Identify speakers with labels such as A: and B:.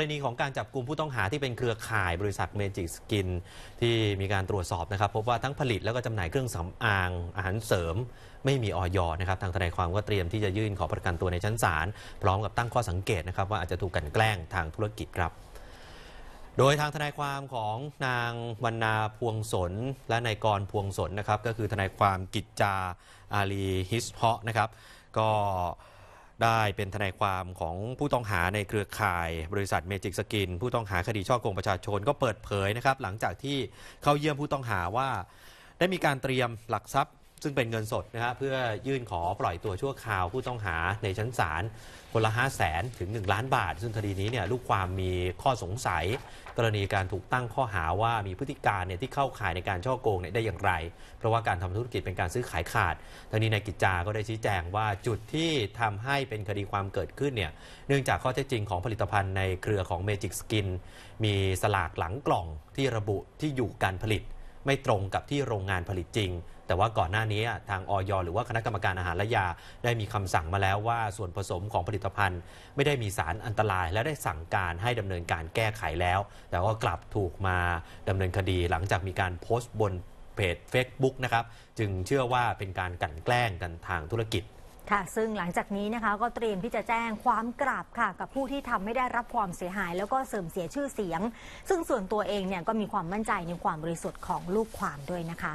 A: รณีของการจับกลุ่มผู้ต้องหาที่เป็นเครือข่ายบริษัทเมจิกสกินที่มีการตรวจสอบนะครับ พบว่าทั้งผลิตแล้วก็จำหน่ายเครื่องสำอางอาหารเสริมไม่มีออยนะครับ ทางทนายความก็เตรียมที่จะยื่นขอประกันตัวในชั้นศาลพร้อมกับตั้งข้อสังเกตนะครับ ว่าอาจจะถูกกลั่นแกล้งทางธุรกิจครับ โดยทางทนายความของนางวรรณาพวงสนและนายกรพวงสนนะครับก็คือทนายความกิจจาอาลีฮิสเพาะนะครับก็ได้เป็นทนายความของผู้ต้องหาในเครือข่าย บริษัทเมจิกสกิน ผู้ต้องหาคดีช่อโกงประชาชนก็เปิดเผยนะครับ หลังจากที่เข้าเยี่ยมผู้ต้องหาว่า ได้มีการเตรียมหลักทรัพย์ซึ่งเป็นเงินสดนะับเพื่อยื่นขอปล่อยตัวชั่วคราวผู้ต้องหาในชั้นศาลคนละ5 0 0แสนถึง 1 ล้านบาทซึ่งคดีนี้เนี่ยลูกความมีข้อสงสัย กรณีการถูกตั้งข้อหาว่ามีพฤติการเนี่ยที่เข้าข่ายในการช่อโกงเนี่ยได้อย่างไร เพราะว่าการทำธุรกิจเป็นการซื้อขายขาดทางนี้นายกิจจาก็ได้ชี้แจงว่าจุดที่ทำให้เป็นคดีความเกิดขึ้น เนี่ยเนื่องจากข้อเท็จจริงของผลิตภัณฑ์ ในเครือของเมจิกสกินมีสลากหลังกล่องที่ระบุที่อยู่การผลิต ไม่ตรงกับที่โรงงานผลิตจริงแต่ว่าก่อนหน้านี้ทางออยหรือว่าคณะกรรมการอาหารและยา ได้มีคำสั่งมาแล้วว่าส่วนผสมของผลิตภัณฑ์ ไม่ได้มีสารอันตราย และได้สั่งการให้ดำเนินการแก้ไขแล้ว แต่ก็กลับถูกมาดำเนินคดีหลังจากมีการโพสต์บนเพจ Facebook นะครับ จึงเชื่อว่าเป็นการกันแกล้งกันทางธุรกิจ
B: ค่ะ ซึ่งหลังจากนี้นะคะ ก็เตรียมที่จะแจ้งความกราบค่ะ กับผู้ที่ทำไม่ได้รับความเสียหาย แล้วก็เสื่อมเสียชื่อเสียง ซึ่งส่วนตัวเองเนี่ยก็มีความมั่นใจในความบริสุทธิ์ของลูกความด้วยนะคะ